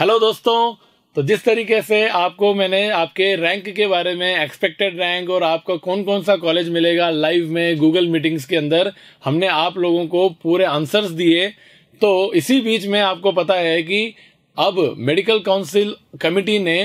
hello दोस्तों तो जिस तरीके से आपको मैंने आपके रैंक के बारे में एक्सपेक्टेड रैंक और आपका कौन कौन सा कॉलेज मिलेगा लाइव में गूगल मीटिंग्स के अंदर हमने आप लोगों को पूरे आंसर्स दिए तो इसी बीच में आपको पता है कि अब मेडिकल काउंसिल कमिटी ने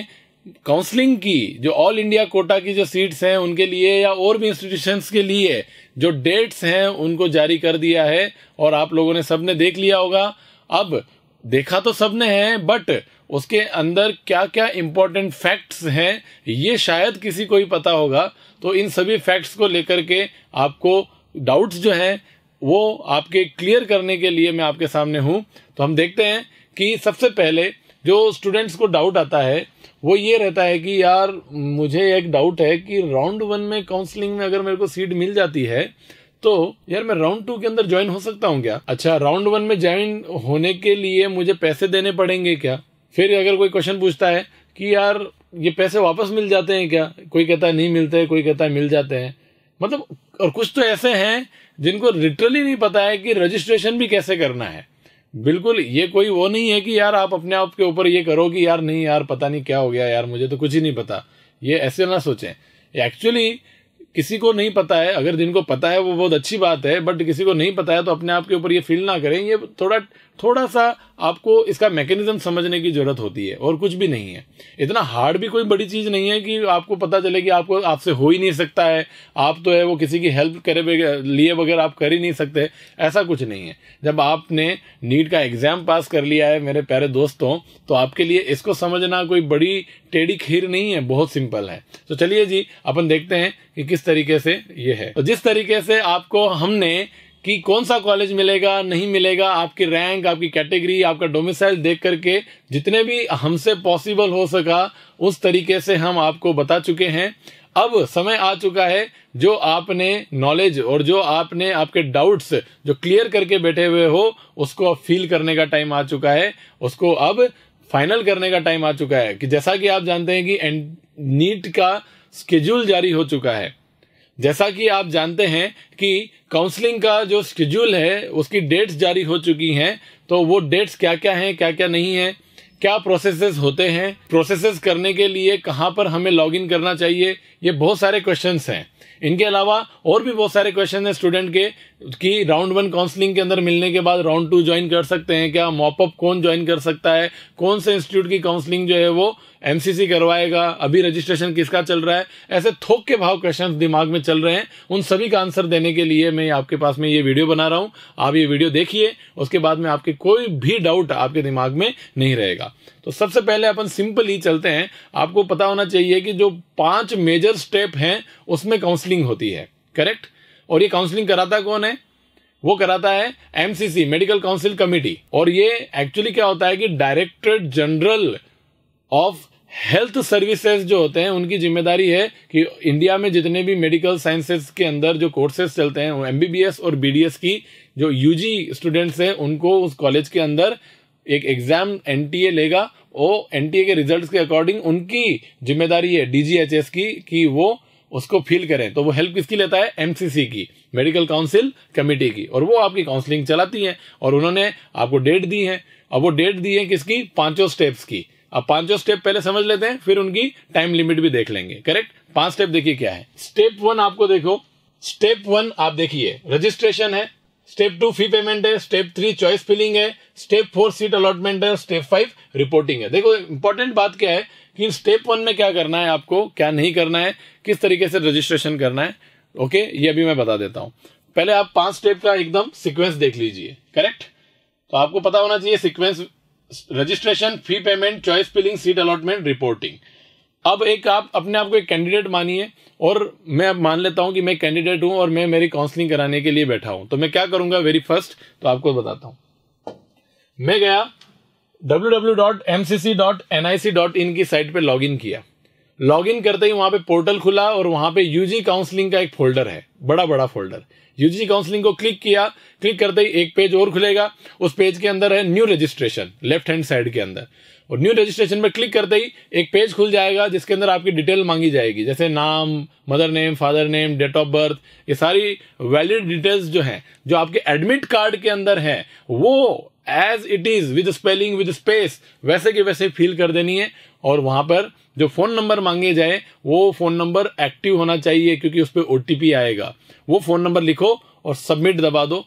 काउंसलिंग की जो ऑल इंडिया कोटा की जो सीट्स हैं उनके लिए या और भी इंस्टीट्यूशंस के लिए जो डेट्स हैं उनको जारी कर दिया है और आप लोगों ने सबने देख लिया होगा अब देखा तो सबने है बट उसके अंदर क्या क्या इम्पोर्टेंट फैक्ट्स हैं ये शायद किसी को ही पता होगा तो इन सभी फैक्ट्स को लेकर के आपको डाउट्स जो हैं वो आपके क्लियर करने के लिए मैं आपके सामने हूँ तो हम देखते हैं कि सबसे पहले जो स्टूडेंट्स को डाउट आता है वो ये रहता है कि यार मुझे एक डाउट है कि राउंड वन में काउंसलिंग में अगर मेरे को सीट मिल जाती है तो यार मैं राउंड टू के अंदर ज्वाइन हो सकता हूँ क्या अच्छा राउंड वन में ज्वाइन होने के लिए मुझे पैसे देने पड़ेंगे क्या फिर अगर कोई क्वेश्चन पूछता है कि यार ये पैसे वापस मिल जाते हैं क्या कोई कहता है नहीं मिलते कोई कहता है मिल जाते हैं मतलब और कुछ तो ऐसे हैं जिनको लिटरली नहीं पता है कि रजिस्ट्रेशन भी कैसे करना है बिल्कुल ये कोई वो नहीं है कि यार आप अपने आप के ऊपर ये करो कि यार नहीं यार पता नहीं क्या हो गया यार मुझे तो कुछ ही नहीं पता ये ऐसे ना सोचें एक्चुअली किसी को नहीं पता है अगर जिनको पता है वो बहुत अच्छी बात है बट किसी को नहीं पता है तो अपने आप के ऊपर ये फील ना करें ये थोड़ा थोड़ा सा आपको इसका मैकेनिज्म समझने की ज़रूरत होती है और कुछ भी नहीं है इतना हार्ड भी कोई बड़ी चीज़ नहीं है कि आपको पता चले कि आपको आपसे हो ही नहीं सकता है आप तो है वो किसी की हेल्प करे लिए बगैर आप कर ही नहीं सकते ऐसा कुछ नहीं है जब आपने नीट का एग्ज़ाम पास कर लिया है मेरे प्यारे दोस्तों तो आपके लिए इसको समझना कोई बड़ी टेढ़ी खीर नहीं है बहुत सिंपल है तो चलिए जी अपन देखते हैं कि किस तरीके से ये है तो जिस तरीके से आपको हमने कि कौन सा कॉलेज मिलेगा नहीं मिलेगा आपकी रैंक आपकी कैटेगरी आपका डोमिसाइल देख करके जितने भी हमसे पॉसिबल हो सका उस तरीके से हम आपको बता चुके हैं अब समय आ चुका है जो आपने नॉलेज और जो आपने आपके डाउट्स जो क्लियर करके बैठे हुए हो उसको अब फील करने का टाइम आ चुका है उसको अब फाइनल करने का टाइम आ चुका है कि जैसा कि आप जानते हैं कि नीट का स्केड्यूल जारी हो चुका है जैसा कि आप जानते हैं कि काउंसलिंग का जो स्केड्यूल है उसकी डेट्स जारी हो चुकी हैं तो वो डेट्स क्या क्या हैं क्या क्या नहीं है क्या प्रोसेसेस होते हैं प्रोसेसेस करने के लिए कहाँ पर हमें लॉगिन करना चाहिए ये बहुत सारे क्वेश्चंस हैं इनके अलावा और भी बहुत सारे क्वेश्चन हैं स्टूडेंट के कि राउंड वन काउंसलिंग के अंदर मिलने के बाद राउंड टू ज्वाइन कर सकते हैं क्या मॉपअप कौन ज्वाइन कर सकता है कौन से इंस्टीट्यूट की काउंसलिंग जो है वो एमसीसी करवाएगा अभी रजिस्ट्रेशन किसका चल रहा है ऐसे थोक के भाव क्वेश्चन दिमाग में चल रहे हैं उन सभी का आंसर देने के लिए मैं आपके पास में ये वीडियो बना रहा हूँ आप ये वीडियो देखिए उसके बाद में आपके कोई भी डाउट आपके दिमाग में नहीं रहेगा तो सबसे पहले अपन सिंपल ही चलते हैं आपको पता होना चाहिए कि जो पांच मेजर स्टेप हैं उसमें काउंसलिंग होती है करेक्ट और ये काउंसलिंग कराता कौन है वो कराता है एमसीसी मेडिकल काउंसिल कमेटी और ये एक्चुअली क्या होता है कि directorate general of health services जो होते हैं उनकी जिम्मेदारी है कि इंडिया में जितने भी मेडिकल साइंसेज के अंदर जो कोर्सेज चलते हैं एमबीबीएस और बीडीएस की जो यूजी स्टूडेंट्स हैं उनको उस कॉलेज के अंदर एक एग्जाम एनटीए लेगा वो एनटीए के रिजल्ट्स के अकॉर्डिंग उनकी जिम्मेदारी है डीजीएचएस की कि वो उसको फील करें तो वो हेल्प किसकी लेता है एमसीसी की मेडिकल काउंसिल कमेटी की और वो आपकी काउंसलिंग चलाती है और उन्होंने आपको डेट दी है अब वो डेट दी है किसकी पांचों स्टेप्स की अब पांचों स्टेप पहले समझ लेते हैं फिर उनकी टाइम लिमिट भी देख लेंगे करेक्ट पांच स्टेप देखिए क्या है स्टेप वन आपको देखो स्टेप वन आप देखिए रजिस्ट्रेशन है स्टेप टू फी पेमेंट है स्टेप थ्री चॉइस फिलिंग है स्टेप फोर सीट अलॉटमेंट है स्टेप फाइव रिपोर्टिंग है देखो इंपॉर्टेंट बात क्या है कि स्टेप वन में क्या करना है आपको क्या नहीं करना है किस तरीके से रजिस्ट्रेशन करना है ओके ये भी मैं बता देता हूं पहले आप पांच स्टेप का एकदम सिक्वेंस देख लीजिए करेक्ट तो आपको पता होना चाहिए sequence registration fee payment choice filling seat allotment reporting अब एक आप अपने आप को एक कैंडिडेट मानिए और मैं अब मान लेता हूं कि मैं कैंडिडेट हूं और मैं मेरी काउंसलिंग कराने के लिए बैठा हूं तो मैं क्या करूंगा वेरी फर्स्ट तो आपको बताता हूं मैं गया www.mcc.nic.in की साइट पे लॉगिन किया लॉगिन करते ही वहां पे पोर्टल खुला और वहां पे यूजी काउंसलिंग का एक फोल्डर है बड़ा बड़ा फोल्डर यूजी काउंसलिंग को क्लिक किया क्लिक करते ही एक पेज और खुलेगा उस पेज के अंदर है new registration left hand side के अंदर और न्यू रजिस्ट्रेशन में क्लिक करते ही एक पेज खुल जाएगा जिसके अंदर आपकी डिटेल मांगी जाएगी जैसे नाम mother name father name date of birth ये सारी वैलिड डिटेल्स जो हैं जो आपके एडमिट कार्ड के अंदर हैं वो as it is with spelling with space वैसे के वैसे फील कर देनी है और वहां पर जो फोन नंबर मांगे जाए वो फोन नंबर एक्टिव होना चाहिए क्योंकि उस पर ओ आएगा वो फोन नंबर लिखो और सबमिट दबा दो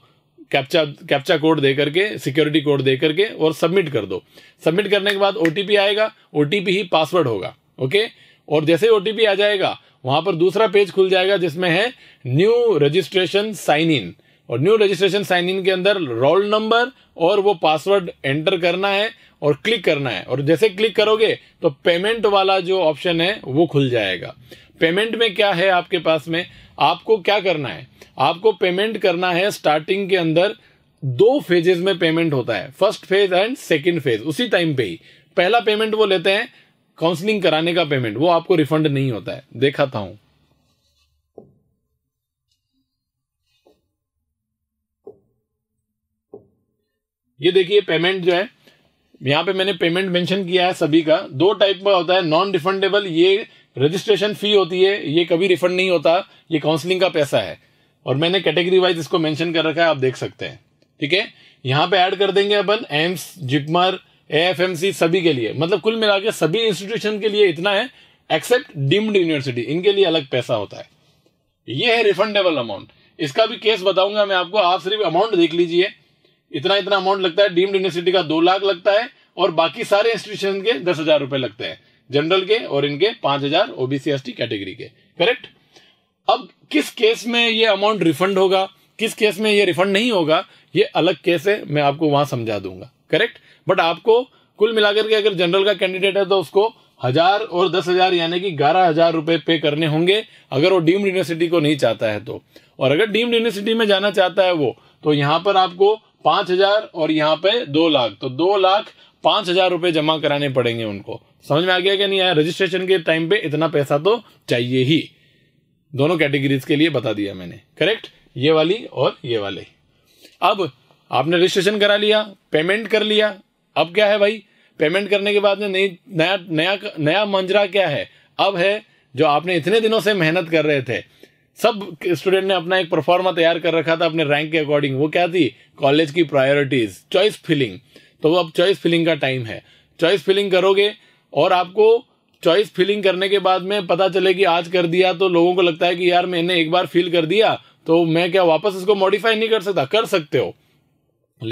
कैप्चा कैप्चा कोड दे करके सिक्योरिटी कोड दे करके और सबमिट कर दो सबमिट करने के बाद ओ आएगा ओ ही पासवर्ड होगा ओके और जैसे ओ आ जाएगा वहां पर दूसरा पेज खुल जाएगा जिसमें है न्यू रजिस्ट्रेशन साइन इन और न्यू रजिस्ट्रेशन साइन इन के अंदर रोल नंबर और वो पासवर्ड एंटर करना है और क्लिक करना है और जैसे क्लिक करोगे तो पेमेंट वाला जो ऑप्शन है वो खुल जाएगा पेमेंट में क्या है आपके पास में आपको क्या करना है आपको पेमेंट करना है स्टार्टिंग के अंदर दो फेजेस में पेमेंट होता है first phase and second phase उसी टाइम पे ही पहला पेमेंट वो लेते हैं काउंसलिंग कराने का पेमेंट वो आपको रिफंड नहीं होता है देखा था हूं ये देखिए पेमेंट जो है यहाँ पे मैंने पेमेंट मेंशन किया है सभी का दो टाइप का होता है नॉन रिफंडेबल ये रजिस्ट्रेशन फी होती है ये कभी रिफंड नहीं होता ये काउंसलिंग का पैसा है और मैंने कैटेगरी वाइज इसको मेंशन कर रखा है आप देख सकते हैं ठीक है यहाँ पे ऐड कर देंगे अपन एम्स जिपमर एएफएमसी सभी के लिए मतलब कुल मिला के सभी इंस्टीट्यूशन के लिए इतना है एक्सेप्ट डीम्ड यूनिवर्सिटी इनके लिए अलग पैसा होता है ये है रिफंडेबल अमाउंट इसका भी केस बताऊंगा मैं आपको आप सिर्फ अमाउंट देख लीजिए इतना इतना अमाउंट लगता है डीम्ड यूनिवर्सिटी का दो लाख लगता है और बाकी सारे इंस्टीट्यूशन के दस हजार रुपए लगते हैं जनरल के और इनके पांच हजार ओबीसी एस कैटेगरी के करेक्ट अब किस केस में ये अमाउंट रिफंड होगा किस केस में ये रिफंड नहीं होगा ये अलग केस है मैं आपको वहां समझा दूंगा करेक्ट बट आपको कुल मिलाकर के अगर जनरल का कैंडिडेट है तो उसको हजार और दस हजार यानी कि ग्यारह हजार रुपए पे करने होंगे अगर वो डीम्ड यूनिवर्सिटी को नहीं चाहता है तो और अगर डीम्ड यूनिवर्सिटी में जाना चाहता है वो तो यहां पर आपको पांच हजार और यहाँ पे दो लाख तो दो लाख पांच हजार रुपए जमा कराने पड़ेंगे उनको समझ में आ गया कि नहीं आया रजिस्ट्रेशन के टाइम पे इतना पैसा तो चाहिए ही दोनों कैटेगरीज के लिए बता दिया मैंने करेक्ट ये वाली और ये वाले अब आपने रजिस्ट्रेशन करा लिया पेमेंट कर लिया अब क्या है भाई पेमेंट करने के बाद में नई नया नया नया मंजरा क्या है अब है जो आपने इतने दिनों से मेहनत कर रहे थे सब स्टूडेंट ने अपना एक परफॉर्मा तैयार कर रखा था अपने रैंक के अकॉर्डिंग वो क्या थी कॉलेज की प्रायोरिटीज चॉइस फिलिंग तो वो अब चॉइस फिलिंग का टाइम है चॉइस फिलिंग करोगे और आपको चॉइस फिलिंग करने के बाद में पता चले कि आज कर दिया तो लोगों को लगता है कि यार मैंने एक बार फिल कर दिया तो मैं क्या वापस इसको मॉडिफाई नहीं कर सकता कर सकते हो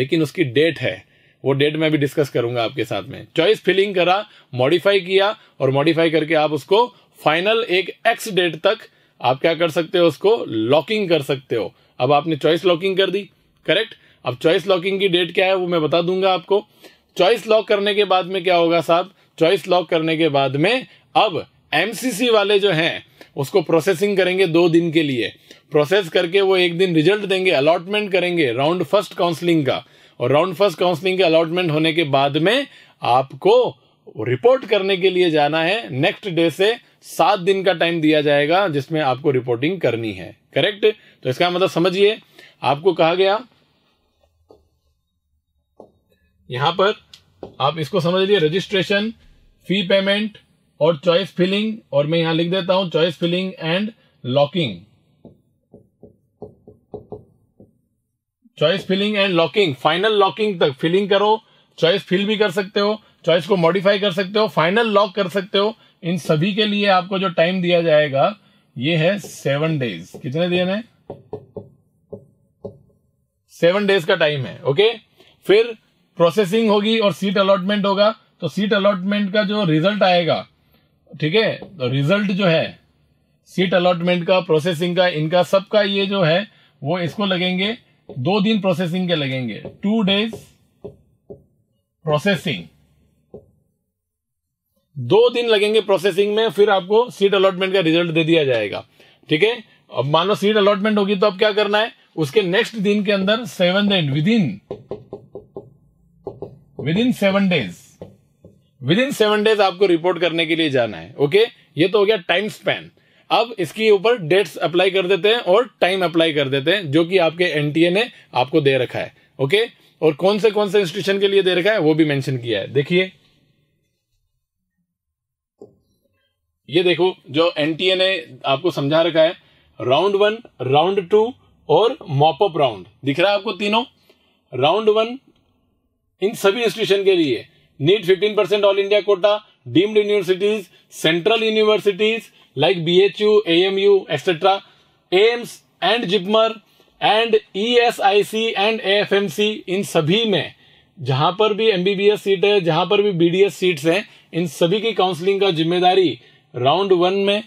लेकिन उसकी डेट है वो डेट मैं भी डिस्कस करूंगा आपके साथ में चॉइस फिलिंग करा मॉडिफाई किया और मॉडिफाई करके आप उसको फाइनल एक एक्स डेट तक आप क्या कर सकते हो उसको लॉकिंग कर सकते हो अब आपने चॉइस लॉकिंग कर दी करेक्ट अब चॉइस लॉकिंग की डेट क्या है वो मैं बता दूंगा आपको चॉइस लॉक करने के बाद में क्या होगा साहब चॉइस लॉक करने के बाद में अब एमसीसी वाले जो हैं उसको प्रोसेसिंग करेंगे दो दिन के लिए प्रोसेस करके वो एक दिन रिजल्ट देंगे अलॉटमेंट करेंगे राउंड फर्स्ट काउंसलिंग का और राउंड फर्स्ट काउंसलिंग के अलॉटमेंट होने के बाद में आपको रिपोर्ट करने के लिए जाना है नेक्स्ट डे से सात दिन का टाइम दिया जाएगा जिसमें आपको रिपोर्टिंग करनी है करेक्ट तो इसका मतलब समझिए आपको कहा गया यहां पर आप इसको समझ लीजिए रजिस्ट्रेशन फी पेमेंट और चॉइस फिलिंग और मैं यहां लिख देता हूं choice filling and locking choice filling and locking final locking तक फिलिंग करो चॉइस फिल भी कर सकते हो चॉइस को मॉडिफाई कर सकते हो फाइनल लॉक कर सकते हो इन सभी के लिए आपको जो टाइम दिया जाएगा ये है सेवन डेज कितने दिन है सेवन डेज का टाइम है ओके फिर प्रोसेसिंग होगी और सीट अलॉटमेंट होगा तो सीट अलॉटमेंट का जो रिजल्ट आएगा ठीक है तो रिजल्ट जो है सीट अलॉटमेंट का प्रोसेसिंग का इनका सबका ये जो है वो इसको लगेंगे दो दिन प्रोसेसिंग के लगेंगे टू डेज प्रोसेसिंग दो दिन लगेंगे प्रोसेसिंग में फिर आपको सीट अलॉटमेंट का रिजल्ट दे दिया जाएगा ठीक है अब मानो सीट अलॉटमेंट होगी तो अब क्या करना है उसके नेक्स्ट दिन के अंदर सेवन दिन within within seven days within seven days आपको रिपोर्ट करने के लिए जाना है ओके ये तो हो गया टाइम स्पैन अब इसके ऊपर डेट्स अप्लाई कर देते हैं और टाइम अप्लाई कर देते हैं जो कि आपके एनटीए ने आपको दे रखा है ओके और कौन से कौन से इंस्टीट्यूशन के लिए दे रखा है वो भी मेंशन किया है देखिए ये देखो जो एन ने आपको समझा रखा है राउंड वन राउंड टू और मॉपअप राउंड दिख रहा है आपको तीनों राउंड वन इन सभी इंस्टीट्यूशन के लिए NEET 15 percent all India quota deemed universities central universities like B H U A M U etcetera AIIMS and JIPMER and E S I C and A F M C इन सभी में जहां पर भी MBBS seat है जहां पर भी बीडीएस सीट्स हैं इन सभी की काउंसलिंग का जिम्मेदारी राउंड वन में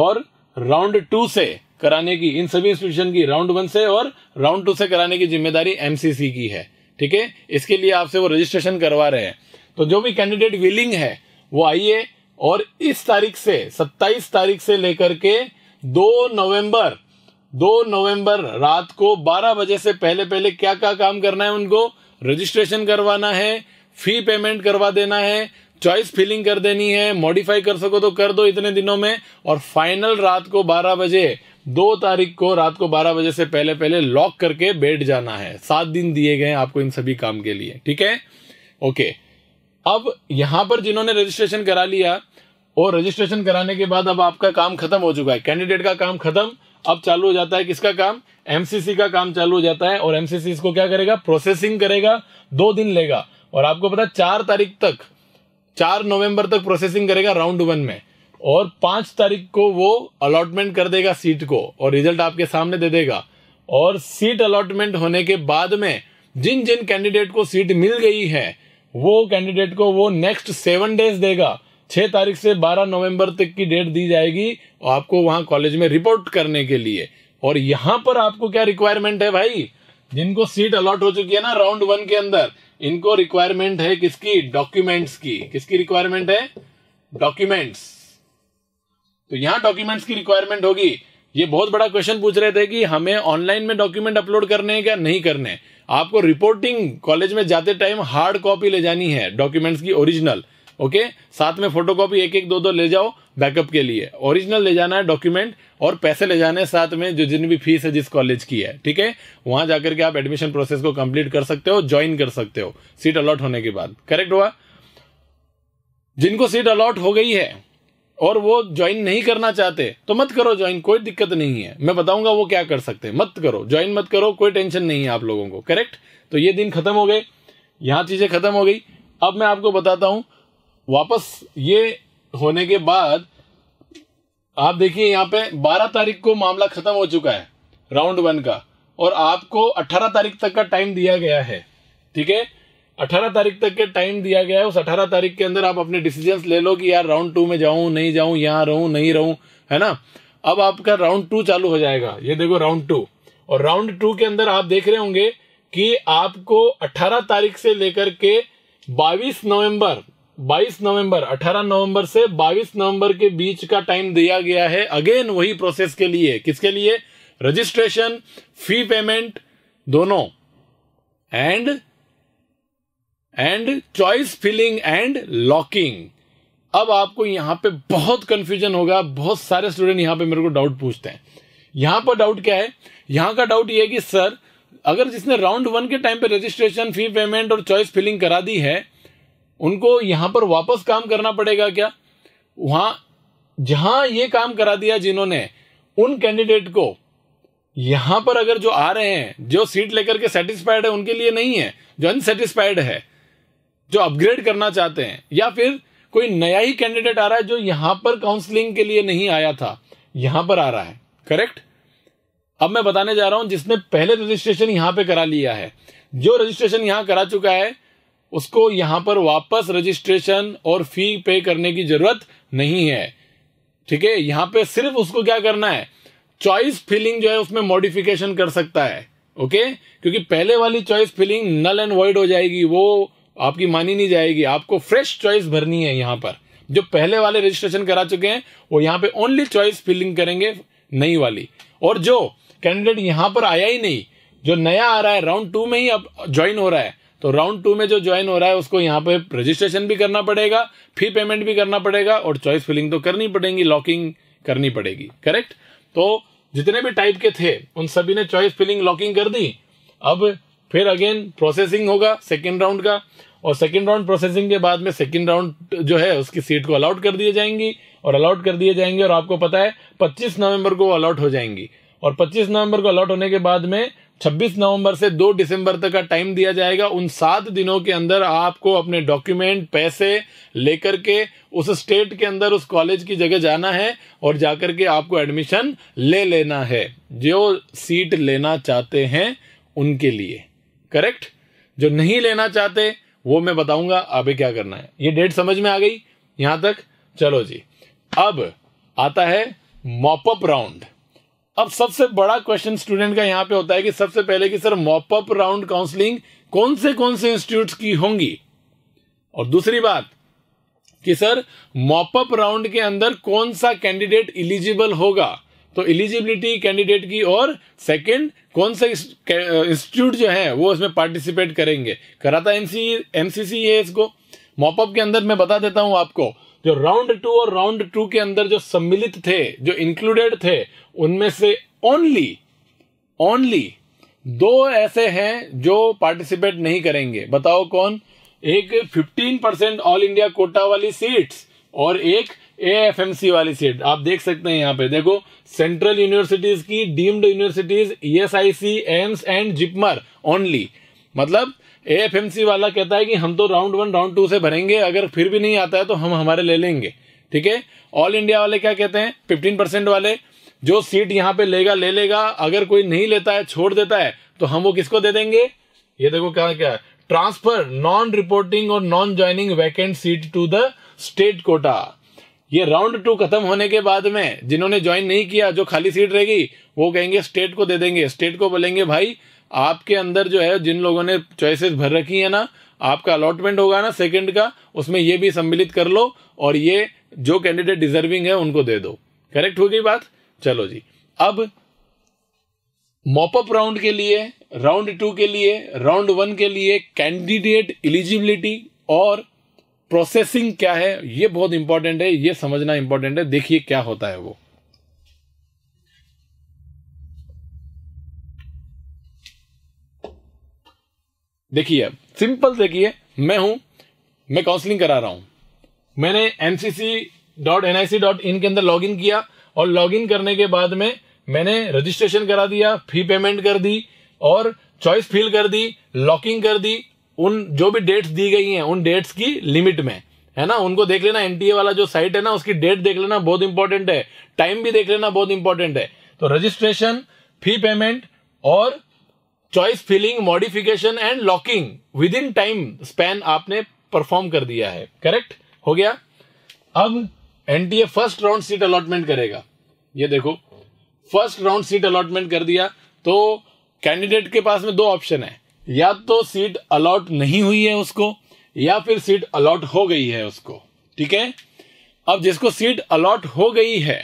और राउंड टू से कराने की इन सभी इंस्टीट्यूशन की राउंड वन से और राउंड टू से कराने की जिम्मेदारी एमसीसी की है ठीक है इसके लिए आपसे वो रजिस्ट्रेशन करवा रहे हैं तो जो भी कैंडिडेट विलिंग है वो आइए और इस तारीख से 27 तारीख से लेकर के 2 नवंबर 2 नवंबर रात को 12 बजे से पहले पहले क्या क्या काम करना है उनको रजिस्ट्रेशन करवाना है फी पेमेंट करवा देना है चॉइस फिलिंग कर देनी है मॉडिफाई कर सको तो कर दो इतने दिनों में और फाइनल रात को 12 बजे दो तारीख को रात को 12 बजे से पहले पहले लॉक करके बैठ जाना है सात दिन दिए गए आपको इन सभी काम के लिए ठीक है ओके अब यहां पर जिन्होंने रजिस्ट्रेशन करा लिया और रजिस्ट्रेशन कराने के बाद अब आपका काम खत्म हो चुका है कैंडिडेट का काम खत्म अब चालू हो जाता है किसका काम एमसीसी का काम चालू हो जाता है और एमसीसी इसको क्या करेगा प्रोसेसिंग करेगा दो दिन लेगा और आपको पता चार तारीख तक चार नवंबर तक प्रोसेसिंग करेगा राउंड वन में और पांच तारीख को वो अलॉटमेंट कर देगा सीट को और रिजल्ट आपके सामने दे देगा और सीट अलॉटमेंट होने के बाद में जिन जिन कैंडिडेट को सीट मिल गई है वो कैंडिडेट को वो नेक्स्ट सेवन डेज देगा छह तारीख से बारह नवंबर तक की डेट दी जाएगी और आपको वहां कॉलेज में रिपोर्ट करने के लिए और यहां पर आपको क्या रिक्वायरमेंट है भाई जिनको सीट अलॉट हो चुकी है ना राउंड वन के अंदर इनको रिक्वायरमेंट है किसकी डॉक्यूमेंट्स की किसकी रिक्वायरमेंट है डॉक्यूमेंट्स तो यहां डॉक्यूमेंट्स की रिक्वायरमेंट होगी ये बहुत बड़ा क्वेश्चन पूछ रहे थे कि हमें ऑनलाइन में डॉक्यूमेंट अपलोड करने हैं क्या नहीं करने आपको रिपोर्टिंग कॉलेज में जाते टाइम हार्ड कॉपी ले जानी है डॉक्यूमेंट्स की ओरिजिनल ओके साथ में फोटोकॉपी एक एक दो दो ले जाओ बैकअप के लिए ओरिजिनल ले जाना है डॉक्यूमेंट और पैसे ले जाने साथ में जो जितनी भी फीस है जिस कॉलेज की है ठीक है वहां जाकर के आप एडमिशन प्रोसेस को कंप्लीट कर सकते हो ज्वाइन कर सकते हो सीट अलॉट होने के बाद करेक्ट हुआ जिनको सीट अलॉट हो गई है और वो ज्वाइन नहीं करना चाहते तो मत करो ज्वाइन कोई दिक्कत नहीं है मैं बताऊंगा वो क्या कर सकते हैं मत करो ज्वाइन मत करो कोई टेंशन नहीं है आप लोगों को करेक्ट तो ये दिन खत्म हो गए यहां चीजें खत्म हो गई अब मैं आपको बताता हूं वापस ये होने के बाद आप देखिए यहाँ पे 12 तारीख को मामला खत्म हो चुका है राउंड वन का और आपको 18 तारीख तक का टाइम दिया गया है ठीक है 18 तारीख तक के टाइम दिया गया है उस 18 तारीख के अंदर आप अपने डिसीजन ले लो कि यार राउंड टू में जाऊं नहीं जाऊं यहाँ रहू नहीं रहूं है ना अब आपका राउंड टू चालू हो जाएगा ये देखो राउंड टू और राउंड टू के अंदर आप देख रहे होंगे कि आपको 18 तारीख से लेकर के 22 नवंबर 22 नवंबर 18 नवंबर से 22 नवंबर के बीच का टाइम दिया गया है अगेन वही प्रोसेस के लिए किसके लिए रजिस्ट्रेशन फी पेमेंट दोनों and and choice filling and locking अब आपको यहां पे बहुत कंफ्यूजन होगा बहुत सारे स्टूडेंट यहां पे मेरे को डाउट पूछते हैं यहां पर डाउट क्या है यहां का डाउट यह है कि सर अगर जिसने राउंड वन के टाइम पे रजिस्ट्रेशन फी पेमेंट और चॉइस फिलिंग करा दी है उनको यहां पर वापस काम करना पड़ेगा क्या वहां जहां ये काम करा दिया जिन्होंने उन कैंडिडेट को यहां पर अगर जो आ रहे हैं जो सीट लेकर के सेटिस्फाइड है उनके लिए नहीं है जो अनसेटिस्फाइड है जो अपग्रेड करना चाहते हैं या फिर कोई नया ही कैंडिडेट आ रहा है जो यहां पर काउंसलिंग के लिए नहीं आया था यहां पर आ रहा है करेक्ट अब मैं बताने जा रहा हूं जिसने पहले रजिस्ट्रेशन यहां पे करा लिया है जो रजिस्ट्रेशन यहां करा चुका है उसको यहां पर वापस रजिस्ट्रेशन और फी पे करने की जरूरत नहीं है ठीक है यहां पे सिर्फ उसको क्या करना है चॉइस फिलिंग जो है उसमें मॉडिफिकेशन कर सकता है ओके क्योंकि पहले वाली choice filling null and void हो जाएगी वो आपकी मानी नहीं जाएगी आपको फ्रेश चॉइस भरनी है यहां पर जो पहले वाले रजिस्ट्रेशन करा चुके हैं वो यहां पे ओनली चॉइस फिलिंग करेंगे नई वाली और जो कैंडिडेट यहां पर आया ही नहीं जो नया आ रहा है राउंड टू में ही अब ज्वाइन हो रहा है तो राउंड टू में जो ज्वाइन हो रहा है उसको यहाँ पे रजिस्ट्रेशन भी करना पड़ेगा फी पेमेंट भी करना पड़ेगा और चॉइस फिलिंग तो करनी पड़ेगी लॉकिंग करनी पड़ेगी करेक्ट तो जितने भी टाइप के थे उन सभी ने चॉइस फिलिंग लॉकिंग कर दी अब फिर अगेन प्रोसेसिंग होगा सेकेंड राउंड का और सेकेंड राउंड प्रोसेसिंग के बाद में सेकेंड राउंड जो है उसकी सीट को अलाउट कर दिए जाएंगी और अलाउट कर दिए जाएंगे और आपको पता है 25 नवंबर को अलाउट हो जाएंगी और 25 नवंबर को अलाउट होने के बाद में 26 नवंबर से 2 दिसंबर तक का टाइम दिया जाएगा उन सात दिनों के अंदर आपको अपने डॉक्यूमेंट पैसे लेकर के उस स्टेट के अंदर उस कॉलेज की जगह जाना है और जाकर के आपको एडमिशन ले लेना है जो सीट लेना चाहते हैं उनके लिए करेक्ट जो नहीं लेना चाहते वो मैं बताऊंगा अभी क्या करना है ये डेट समझ में आ गई यहां तक चलो जी अब आता है मॉपअप राउंड अब सबसे बड़ा क्वेश्चन स्टूडेंट का यहाँ पे होता है कि सबसे पहले कि सर मॉपअप राउंड काउंसलिंग कौन से कौन से इंस्टीट्यूट की होंगी और दूसरी बात कि सर मॉपअप राउंड के अंदर कौन सा कैंडिडेट इलिजिबल होगा तो इलिजिबिलिटी कैंडिडेट की और सेकंड कौन सा इंस्टीट्यूट जो है वो इसमें पार्टिसिपेट करेंगे कराता एमसी एमसीसी है इसको मॉपअप के अंदर मैं बता देता हूं आपको जो राउंड टू और राउंड टू के अंदर जो सम्मिलित थे जो इंक्लूडेड थे उनमें से ओनली ओनली दो ऐसे हैं जो पार्टिसिपेट नहीं करेंगे बताओ कौन एक 15 परसेंट ऑल इंडिया कोटा वाली सीट्स और एक एएफएमसी वाली सीट आप देख सकते हैं यहाँ पे देखो सेंट्रल यूनिवर्सिटीज की deemed universities ESIC AIIMS and JIPMER only मतलब सी वाला कहता है कि हम तो राउंड वन राउंड टू से भरेंगे अगर फिर भी नहीं आता है तो हम हमारे ले लेंगे ठीक है ऑल इंडिया वाले क्या कहते हैं फिफ्टीन परसेंट वाले जो सीट यहाँ पे लेगा ले लेगा अगर कोई नहीं लेता है छोड़ देता है तो हम वो किसको दे देंगे ये देखो क्या क्या है ट्रांसफर नॉन रिपोर्टिंग और non joining vacant seat to the state quota ये राउंड टू खत्म होने के बाद में जिन्होंने ज्वाइन नहीं किया जो खाली सीट रहेगी वो कहेंगे स्टेट को दे देंगे स्टेट को बोलेंगे भाई आपके अंदर जो है जिन लोगों ने चॉइसेस भर रखी है ना आपका अलॉटमेंट होगा ना सेकंड का उसमें ये भी सम्मिलित कर लो और ये जो कैंडिडेट डिजर्विंग है उनको दे दो करेक्ट हो गई बात चलो जी अब मॉपअप राउंड के लिए राउंड टू के लिए राउंड वन के लिए कैंडिडेट इलिजिबिलिटी और प्रोसेसिंग क्या है ये बहुत इंपॉर्टेंट है ये समझना इंपॉर्टेंट है देखिए क्या होता है वो देखिए सिंपल देखिए मैं हूं मैं काउंसलिंग करा रहा हूं मैंने NCC dot N I C dot in के अंदर लॉग इन किया और लॉग इन करने के बाद में मैंने रजिस्ट्रेशन करा दिया फी पेमेंट कर दी और चॉइस फिल कर दी लॉकिंग कर दी उन जो भी डेट्स दी गई हैं उन डेट्स की लिमिट में है ना उनको देख लेना एनटीए वाला जो साइट है ना उसकी डेट देख लेना बहुत इंपॉर्टेंट है टाइम भी देख लेना बहुत इंपॉर्टेंट है तो रजिस्ट्रेशन फी पेमेंट और choice filling modification and locking within time span आपने परफॉर्म कर दिया है करेक्ट हो गया अब NTA first round seat allotment करेगा ये देखो फर्स्ट राउंड सीट अलॉटमेंट कर दिया तो कैंडिडेट के पास में दो ऑप्शन है या तो सीट अलॉट नहीं हुई है उसको या फिर सीट अलॉट हो गई है उसको ठीक है अब जिसको सीट अलॉट हो गई है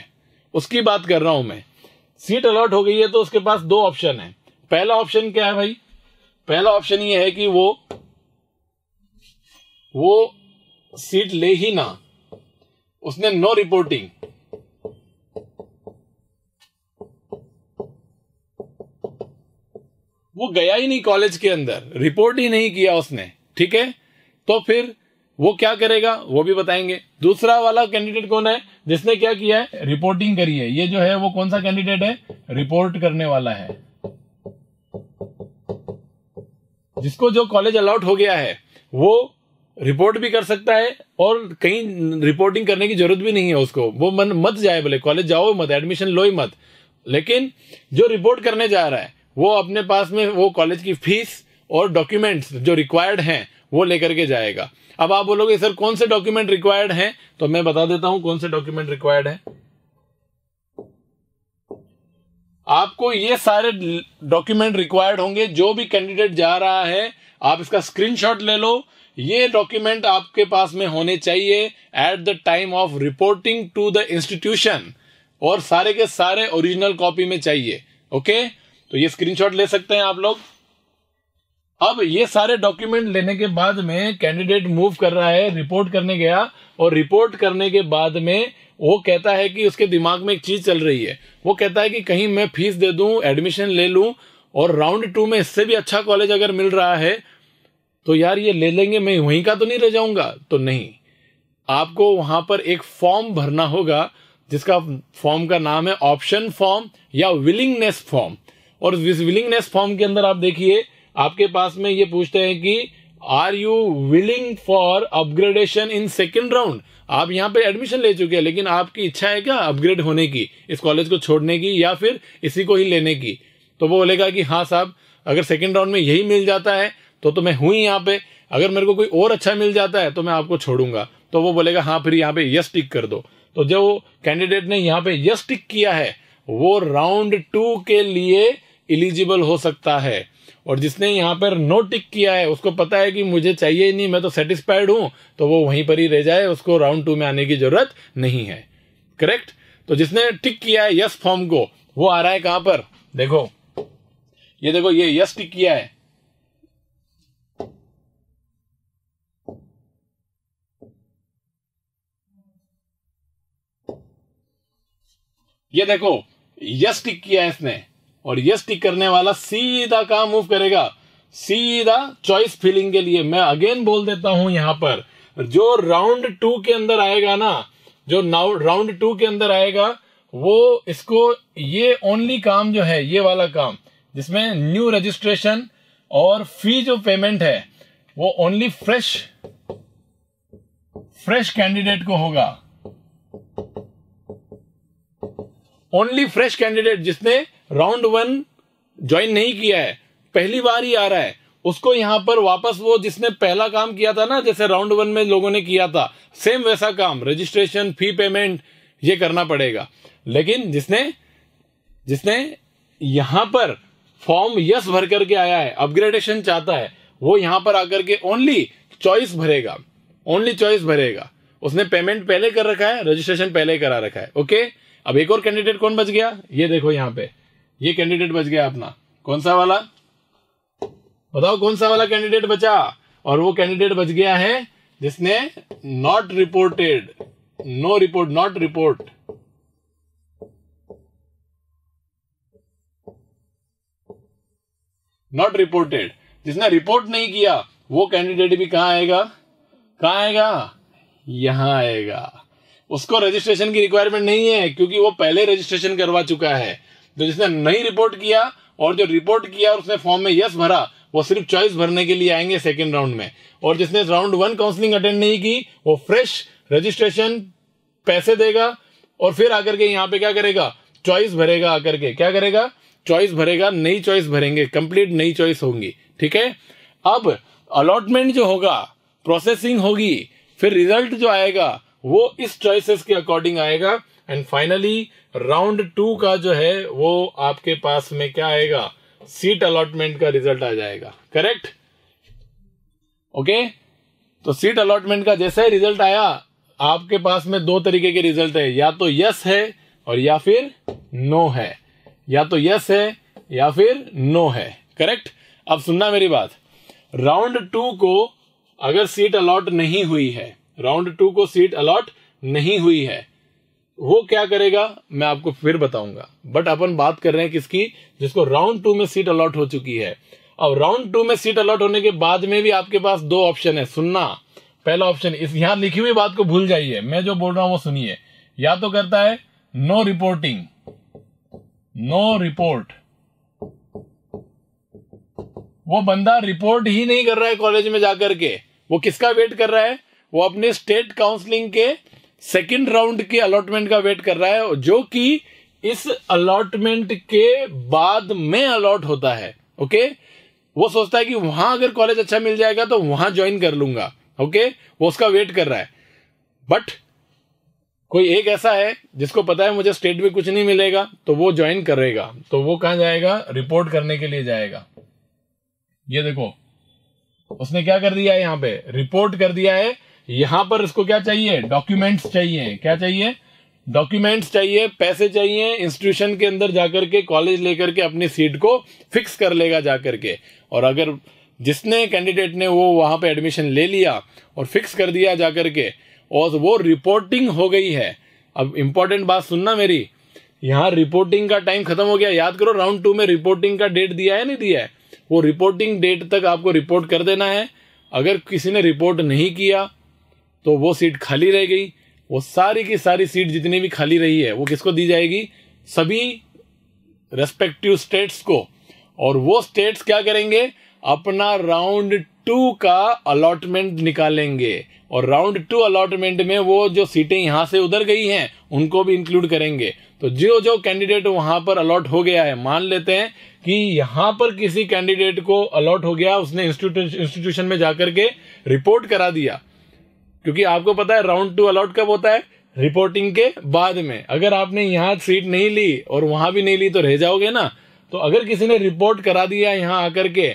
उसकी बात कर रहा हूं मैं सीट अलॉट हो गई है तो उसके पास दो ऑप्शन है पहला ऑप्शन क्या है भाई पहला ऑप्शन ये है कि वो वो सीट ले ही ना उसने नो रिपोर्टिंग वो गया ही नहीं कॉलेज के अंदर रिपोर्ट ही नहीं किया उसने ठीक है तो फिर वो क्या करेगा वो भी बताएंगे दूसरा वाला कैंडिडेट कौन है जिसने क्या किया है रिपोर्टिंग करी है ये जो है वो कौन सा कैंडिडेट है रिपोर्ट करने वाला है जिसको जो कॉलेज अलाउट हो गया है वो रिपोर्ट भी कर सकता है और कहीं रिपोर्टिंग करने की जरूरत भी नहीं है उसको वो मन मत जाए बोले कॉलेज जाओ मत एडमिशन लो ही मत लेकिन जो रिपोर्ट करने जा रहा है वो अपने पास में वो कॉलेज की फीस और डॉक्यूमेंट्स जो रिक्वायर्ड हैं वो लेकर के जाएगा अब आप बोलोगे सर कौन से डॉक्यूमेंट रिक्वायर्ड हैं तो मैं बता देता हूँ कौन से डॉक्यूमेंट रिक्वायर्ड हैं आपको ये सारे डॉक्यूमेंट रिक्वायर्ड होंगे जो भी कैंडिडेट जा रहा है आप इसका स्क्रीनशॉट ले लो ये डॉक्यूमेंट आपके पास में होने चाहिए at the time of reporting to the institution और सारे के सारे ओरिजिनल कॉपी में चाहिए ओके तो ये स्क्रीनशॉट ले सकते हैं आप लोग अब ये सारे डॉक्यूमेंट लेने के बाद में कैंडिडेट मूव कर रहा है रिपोर्ट करने गया और रिपोर्ट करने के बाद में वो कहता है कि उसके दिमाग में एक चीज चल रही है वो कहता है कि कहीं मैं फीस दे दूं एडमिशन ले लूं और राउंड टू में इससे भी अच्छा कॉलेज अगर मिल रहा है तो यार ये ले लेंगे मैं वहीं का तो नहीं रह जाऊंगा तो नहीं आपको वहां पर एक फॉर्म भरना होगा जिसका फॉर्म का नाम है ऑप्शन फॉर्म या विलिंगनेस फॉर्म और इस विलिंगनेस फॉर्म के अंदर आप देखिए आपके पास में ये पूछते हैं कि are you willing for upgradation in second round आप यहाँ पे एडमिशन ले चुके हैं लेकिन आपकी इच्छा है क्या अपग्रेड होने की इस कॉलेज को छोड़ने की या फिर इसी को ही लेने की तो वो बोलेगा कि हाँ साहब अगर सेकेंड राउंड में यही मिल जाता है तो तो मैं हूँ ही यहाँ पे अगर मेरे को कोई और अच्छा मिल जाता है तो मैं आपको छोड़ूंगा तो वो बोलेगा हाँ फिर यहाँ पे यस टिक कर दो तो जब कैंडिडेट ने यहाँ पे यस टिक किया है वो राउंड टू के लिए इलिजिबल हो सकता है और जिसने यहाँ पर नो टिक किया है उसको पता है कि मुझे चाहिए ही नहीं मैं तो सेटिस्फाइड हूं तो वो वहीं पर ही रह जाए उसको राउंड टू में आने की जरूरत नहीं है करेक्ट तो जिसने टिक किया है यस फॉर्म को वो आ रहा है कहां पर देखो ये देखो ये यस टिक किया है ये देखो यस टिक किया है इसने और ये स्टिक करने वाला सीधा कहा मूव करेगा सीधा चॉइस फिलिंग के लिए मैं अगेन बोल देता हूं यहां पर जो राउंड टू के अंदर आएगा ना जो नाउ राउंड टू के अंदर आएगा वो इसको ये ओनली काम जो है ये वाला काम जिसमें न्यू रजिस्ट्रेशन और फी जो पेमेंट है वो ओनली फ्रेश फ्रेश कैंडिडेट को होगा ओनली फ्रेश कैंडिडेट जिसने राउंड वन ज्वाइन नहीं किया है पहली बार ही आ रहा है उसको यहाँ पर वापस वो जिसने पहला काम किया था ना जैसे राउंड वन में लोगों ने किया था सेम वैसा काम रजिस्ट्रेशन फी पेमेंट ये करना पड़ेगा लेकिन जिसने जिसने यहां पर फॉर्म यस भर करके आया है अपग्रेडेशन चाहता है वो यहां पर आकर के ओनली चॉइस भरेगा ओनली चॉइस भरेगा उसने पेमेंट पहले कर रखा है रजिस्ट्रेशन पहले करा रखा है ओके अब एक और कैंडिडेट कौन बच गया ये देखो यहां पर ये कैंडिडेट बच गया अपना कौन सा वाला बताओ कौन सा वाला कैंडिडेट बचा और वो कैंडिडेट बच गया है जिसने not reported no report not report not reported जिसने रिपोर्ट नहीं किया वो कैंडिडेट भी कहां आएगा कहा आएगा यहां आएगा उसको रजिस्ट्रेशन की रिक्वायरमेंट नहीं है क्योंकि वो पहले रजिस्ट्रेशन करवा चुका है तो जिसने नहीं रिपोर्ट किया और जो रिपोर्ट किया और उसने फॉर्म में यस भरा वो सिर्फ चॉइस भरने के लिए आएंगे सेकेंड राउंड में और जिसने राउंड वन काउंसलिंग अटेंड नहीं की वो फ्रेश रजिस्ट्रेशन पैसे देगा और फिर आकर के यहाँ पे क्या करेगा चॉइस भरेगा आकर के क्या करेगा चॉइस भरेगा नई चॉइस भरेंगे कंप्लीट नई चॉइस होंगी ठीक है अब अलॉटमेंट जो होगा प्रोसेसिंग होगी फिर रिजल्ट जो आएगा वो इस चॉइसेस के अकॉर्डिंग आएगा एंड फाइनली राउंड टू का जो है वो आपके पास में क्या आएगा सीट अलॉटमेंट का रिजल्ट आ जाएगा करेक्ट ओके तो सीट अलॉटमेंट का जैसा ही रिजल्ट आया आपके पास में दो तरीके के रिजल्ट है या तो यस है और या फिर नो है या तो यस है या फिर नो है करेक्ट अब सुनना मेरी बात राउंड टू को अगर सीट अलॉट नहीं हुई है राउंड टू को सीट अलॉट नहीं हुई है वो क्या करेगा मैं आपको फिर बताऊंगा बट अपन बात कर रहे हैं किसकी जिसको राउंड टू में सीट अलॉट हो चुकी है अब राउंड टू में सीट अलॉट होने के बाद में भी आपके पास दो ऑप्शन है सुनना पहला ऑप्शन इस यहां लिखी हुई बात को भूल जाइए मैं जो बोल रहा हूं वो सुनिए या तो करता है नो रिपोर्टिंग नो रिपोर्ट वो बंदा रिपोर्ट ही नहीं कर रहा है कॉलेज में जाकर के वो किसका वेट कर रहा है वो अपने स्टेट काउंसलिंग के सेकेंड राउंड के अलॉटमेंट का वेट कर रहा है जो कि इस अलॉटमेंट के बाद में अलॉट होता है ओके वो सोचता है कि वहां अगर कॉलेज अच्छा मिल जाएगा तो वहां ज्वाइन कर लूंगा ओके वो उसका वेट कर रहा है बट कोई एक ऐसा है जिसको पता है मुझे स्टेट में कुछ नहीं मिलेगा तो वो ज्वाइन करेगा तो वो कहा जाएगा रिपोर्ट करने के लिए जाएगा ये देखो उसने क्या कर दिया है यहां पे रिपोर्ट कर दिया है यहां पर इसको क्या चाहिए डॉक्यूमेंट्स चाहिए क्या चाहिए डॉक्यूमेंट्स चाहिए पैसे चाहिए इंस्टीट्यूशन के अंदर जाकर के कॉलेज लेकर के अपनी सीट को फिक्स कर लेगा जाकर के और अगर जिसने कैंडिडेट ने वो वहां पे एडमिशन ले लिया और फिक्स कर दिया जाकर के और वो रिपोर्टिंग हो गई है अब इम्पोर्टेंट बात सुनना मेरी यहाँ रिपोर्टिंग का टाइम खत्म हो गया याद करो राउंड टू में रिपोर्टिंग का डेट दिया है नहीं दिया है वो रिपोर्टिंग डेट तक आपको रिपोर्ट कर देना है अगर किसी ने रिपोर्ट नहीं किया तो वो सीट खाली रह गई वो सारी की सारी सीट जितनी भी खाली रही है वो किसको दी जाएगी सभी रेस्पेक्टिव स्टेट्स को और वो स्टेट्स क्या करेंगे अपना राउंड टू का अलॉटमेंट निकालेंगे और राउंड टू अलॉटमेंट में वो जो सीटें यहां से उधर गई हैं उनको भी इंक्लूड करेंगे तो जो जो कैंडिडेट वहां पर अलॉट हो गया है मान लेते हैं कि यहां पर किसी कैंडिडेट को अलॉट हो गया उसने इंस्टीट्यूशन में जाकर के रिपोर्ट करा दिया क्योंकि आपको पता है राउंड टू अलॉट कब होता है रिपोर्टिंग के बाद में अगर आपने यहाँ सीट नहीं ली और वहां भी नहीं ली तो रह जाओगे ना तो अगर किसी ने रिपोर्ट करा दिया यहाँ आकर के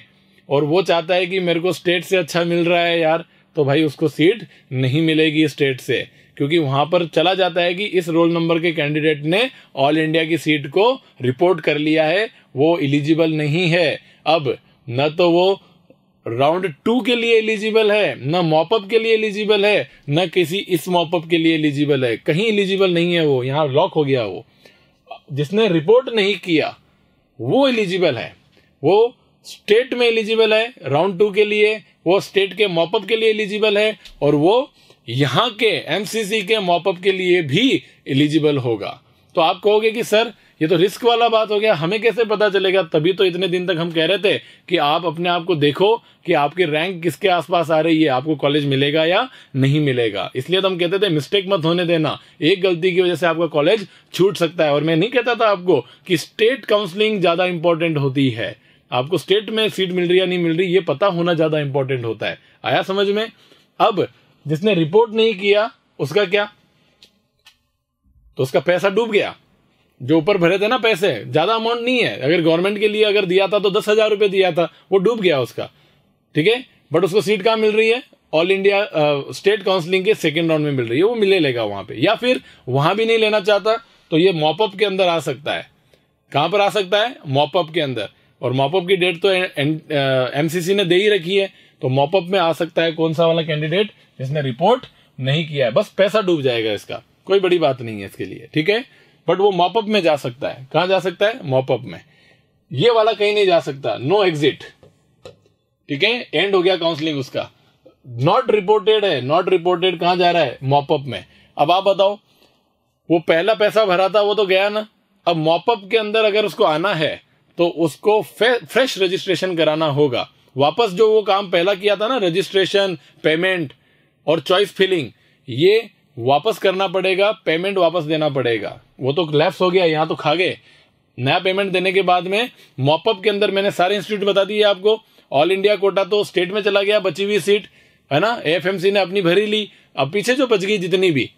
और वो चाहता है कि मेरे को स्टेट से अच्छा मिल रहा है यार तो भाई उसको सीट नहीं मिलेगी स्टेट से क्योंकि वहां पर चला जाता है कि इस रोल नंबर के कैंडिडेट ने ऑल इंडिया की सीट को रिपोर्ट कर लिया है वो इलिजिबल नहीं है अब न तो वो राउंड टू के लिए एलिजिबल है ना मॉपअप के लिए एलिजिबल है ना किसी इस मॉपअप के लिए एलिजिबल है कहीं एलिजिबल नहीं है वो यहाँ लॉक हो गया वो जिसने रिपोर्ट नहीं किया वो एलिजिबल है वो स्टेट में एलिजिबल है राउंड टू के लिए वो स्टेट के मॉपअप के लिए एलिजिबल है और वो यहां के एमसीसी के मॉपअप के लिए भी एलिजिबल होगा तो आप कहोगे कि सर ये तो रिस्क वाला बात हो गया हमें कैसे पता चलेगा तभी तो इतने दिन तक हम कह रहे थे कि आप अपने आप को देखो कि आपकी रैंक किसके आसपास आ रही है आपको कॉलेज मिलेगा या नहीं मिलेगा इसलिए तो हम कहते थे मिस्टेक मत होने देना एक गलती की वजह से आपका कॉलेज छूट सकता है और मैं नहीं कहता था आपको कि स्टेट काउंसलिंग ज़्यादा इंपॉर्टेंट होती है आपको स्टेट में सीट मिल रही या नहीं मिल रही ये पता होना ज़्यादा इंपॉर्टेंट होता है आया समझ में अब जिसने रिपोर्ट नहीं किया उसका क्या तो उसका पैसा डूब गया जो ऊपर भरे थे ना पैसे ज्यादा अमाउंट नहीं है अगर गवर्नमेंट के लिए अगर दिया था तो दस हजार रुपये दिया था वो डूब गया उसका ठीक है बट उसको सीट कहाँ मिल रही है ऑल इंडिया स्टेट काउंसिलिंग के सेकेंड राउंड में मिल रही है वो मिले लेगा वहां पे या फिर वहां भी नहीं लेना चाहता तो ये मॉपअप के अंदर आ सकता है कहां पर आ सकता है मॉपअप के अंदर और मॉपअप की डेट तो एमसीसी ने दे ही रखी है तो मॉपअप में आ सकता है कौन सा वाला कैंडिडेट जिसने रिपोर्ट नहीं किया है बस पैसा डूब जाएगा इसका कोई बड़ी बात नहीं है इसके लिए ठीक है बट वो मॉपअप में जा सकता है कहा जा सकता है मॉपअप में ये वाला कहीं नहीं जा सकता नो एग्जिट ठीक है एंड हो गया काउंसलिंग उसका नॉट रिपोर्टेड है नॉट रिपोर्टेड कहां जा रहा है मॉपअप में अब आप बताओ वो पहला पैसा भरा था वो तो गया ना अब मॉपअप के अंदर अगर उसको आना है तो उसको फ्रेश रजिस्ट्रेशन कराना होगा वापस जो वो काम पहला किया था ना रजिस्ट्रेशन पेमेंट और चॉइस फिलिंग ये वापस करना पड़ेगा पेमेंट वापस देना पड़ेगा वो तो लैप्स हो गया यहाँ तो खा गए नया पेमेंट देने के बाद में मॉपअप के अंदर मैंने सारे इंस्टीट्यूट बता दिए आपको ऑल इंडिया कोटा तो स्टेट में चला गया बची हुई सीट है ना एफ ने अपनी भरी ली अब पीछे जो बच गई जितनी भी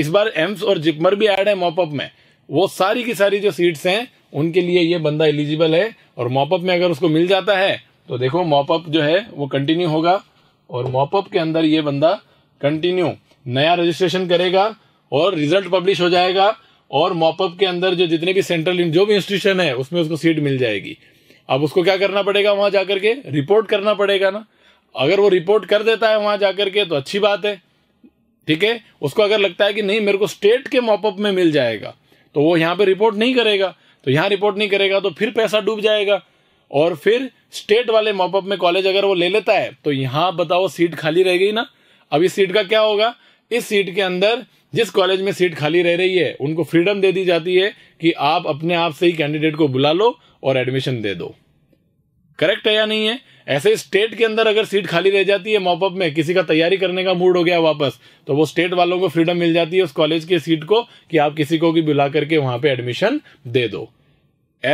इस बार एम्स और जिपमर भी ऐड है मॉपअप में वो सारी की सारी जो सीट्स हैं उनके लिए ये बंदा एलिजिबल है और मॉपअप में अगर उसको मिल जाता है तो देखो मॉपअप जो है वो कंटिन्यू होगा और मॉपअप के अंदर ये बंदा कंटिन्यू नया रजिस्ट्रेशन करेगा और रिजल्ट पब्लिश हो जाएगा और मॉपअप के अंदर जो जितने भी सेंट्रल जो भी इंस्टीट्यूशन है उसमें उसको सीट मिल जाएगी अब उसको क्या करना पड़ेगा वहां जाकर के रिपोर्ट करना पड़ेगा ना अगर वो रिपोर्ट कर देता है वहां जाकर के तो अच्छी बात है ठीक है उसको अगर लगता है कि नहीं मेरे को स्टेट के मॉपअप में मिल जाएगा तो वो यहां पे रिपोर्ट नहीं करेगा तो यहाँ रिपोर्ट नहीं करेगा तो फिर पैसा डूब जाएगा और फिर स्टेट वाले मॉपअप में कॉलेज अगर वो ले लेता है तो यहां बताओ सीट खाली रहेगी ना अब इस सीट का क्या होगा इस सीट के अंदर जिस कॉलेज में सीट खाली रह रही है उनको फ्रीडम दे दी जाती है कि आप अपने आप से ही कैंडिडेट को बुला लो और एडमिशन दे दो करेक्ट है या नहीं है ऐसे स्टेट के अंदर अगर सीट खाली रह जाती है मॉपअप में किसी का तैयारी करने का मूड हो गया वापस तो वो स्टेट वालों को फ्रीडम मिल जाती है उस कॉलेज की सीट को कि आप किसी को भी बुला करके वहां पे एडमिशन दे दो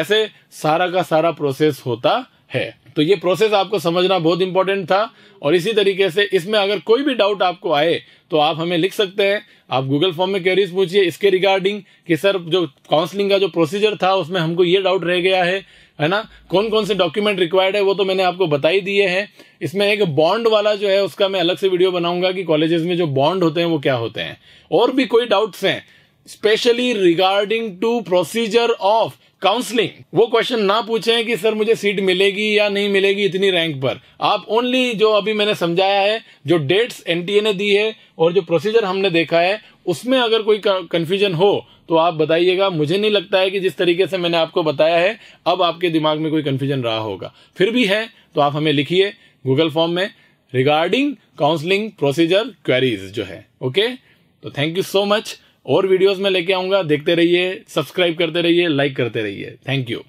ऐसे सारा का सारा प्रोसेस होता है तो ये प्रोसेस आपको समझना बहुत इंपॉर्टेंट था और इसी तरीके से इसमें अगर कोई भी डाउट आपको आए तो आप हमें लिख सकते हैं आप गूगल फॉर्म में क्वेरीज पूछिए इसके रिगार्डिंग कि सर जो काउंसलिंग का जो प्रोसीजर था उसमें हमको ये डाउट रह गया है है ना कौन कौन से डॉक्यूमेंट रिक्वायर्ड है वो तो मैंने आपको बता ही दिए हैं इसमें एक बॉन्ड वाला जो है उसका मैं अलग से वीडियो बनाऊंगा कि कॉलेजेस में जो बॉन्ड होते हैं वो क्या होते हैं और भी कोई डाउट्स हैं specially regarding to procedure of counselling वो क्वेश्चन ना पूछें कि सर मुझे सीट मिलेगी या नहीं मिलेगी इतनी रैंक पर आप ओनली जो अभी मैंने समझाया है जो डेट्स एनटीए ने दी है और जो प्रोसीजर हमने देखा है उसमें अगर कोई कंफ्यूजन हो तो आप बताइएगा मुझे नहीं लगता है कि जिस तरीके से मैंने आपको बताया है अब आपके दिमाग में कोई कंफ्यूजन रहा होगा फिर भी है तो आप हमें लिखिए गूगल फॉर्म में रिगार्डिंग काउंसलिंग प्रोसीजर क्वेरीज जो है ओके तो थैंक यू सो मच और वीडियोस में लेके आऊंगा देखते रहिए सब्सक्राइब करते रहिए लाइक करते रहिए थैंक यू